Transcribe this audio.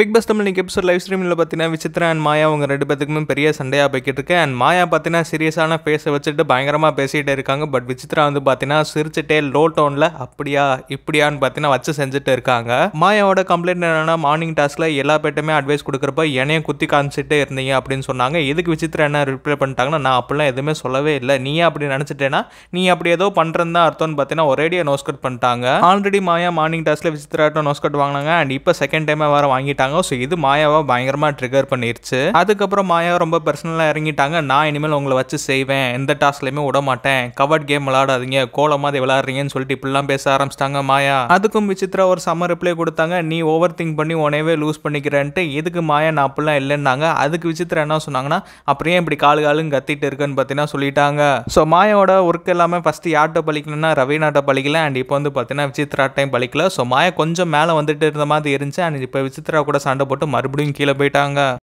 big pass Tamil நீங்கள் episode live ஸ்ட்ரீமில் பார்த்தீங்கன்னா Vichitra and மாயா அவங்க ரெண்டு பேத்துக்குமே பெரிய சண்டையாக போய்கிட்டு இருக்கு அண்ட் மாயா பார்த்தீங்கன்னா சீரியஸான ஃபேஸை வச்சுட்டு பயங்கரமாக பேசிகிட்டே இருக்காங்க பட் விசித்ரா வந்து பார்த்தீங்கன்னா சிரிச்சுட்டே லோ டோனில் அப்படியா இப்படியான்னு பார்த்தீங்கன்னா வச்சு செஞ்சுட்டு இருக்காங்க மாயாவோட கம்ப்ளைண்ட் என்னென்னா மார்னிங் டாஸ்கில் எல்லா பேர்ட்டுமே அட்வைஸ் கொடுக்குறப்ப என்னையும் குத்தி காமிச்சிட்டே இருந்தீங்க அப்படின்னு சொன்னாங்க எதுக்கு விசித்ரா என்ன ரிப்ளை பண்ணிட்டாங்கன்னா நான் அப்படிலாம் எதுவுமே சொல்லவே இல்லை நீ அப்படி நினச்சிட்டேன்னா நீ அப்படி ஏதோ பண்ணுறதுதான் அர்த்தம்னு பார்த்தீங்கன்னா ஒரேடியாக நோஸ்கட் பண்ணிட்டாங்க ஆல்ரெடி மாயா மார்னிங் டாஸ்கில் விசித்ராட்டம் நோஸ்கட் வாங்கினாங்க அண்ட் இப்போ செகண்ட் டைமாக வேறு வாங்கிட்டாங்க பண்ணிட்டாங்க ஸோ இது மாயாவை பயங்கரமாக ட்ரிகர் பண்ணிருச்சு அதுக்கப்புறம் மாயாவை ரொம்ப பர்சனலாக இறங்கிட்டாங்க நான் இனிமேல் உங்களை வச்சு செய்வேன் எந்த டாஸ்க்லையுமே விட மாட்டேன் கவர்ட் கேம் விளாடாதீங்க கோலமாக அதை விளாடுறீங்கன்னு சொல்லிட்டு இப்படிலாம் பேச ஆரம்பிச்சிட்டாங்க மாயா அதுக்கும் விசித்ரா ஒரு சம்மர் ரிப்ளை கொடுத்தாங்க நீ ஓவர் திங்க் பண்ணி உனையவே லூஸ் பண்ணிக்கிறேன்ட்டு இதுக்கு மாயா நான் அப்படிலாம் இல்லைன்னாங்க அதுக்கு விசித்ரா என்ன சொன்னாங்கன்னா அப்படியே இப்படி கால் காலும் கத்திட்டு இருக்குன்னு பார்த்தீங்கன்னா சொல்லிட்டாங்க ஸோ மாயாவோட ஒர்க் எல்லாமே ஃபஸ்ட்டு யார்கிட்ட பழிக்கணும்னா ரவீனாட்ட பழிக்கல அண்ட் இப்போ வந்து பார்த்தீங்கன்னா விசித்ரா டைம் பழிக்கல ஸோ மாயா கொஞ்சம் மேலே வந்துட்டு இருந்த மாதிரி இருந்துச்சு அண்ட் இப்போ விசித்ரா கூட கூட சண்டை போட்டு மறுபடியும் கீழே போயிட்டாங்க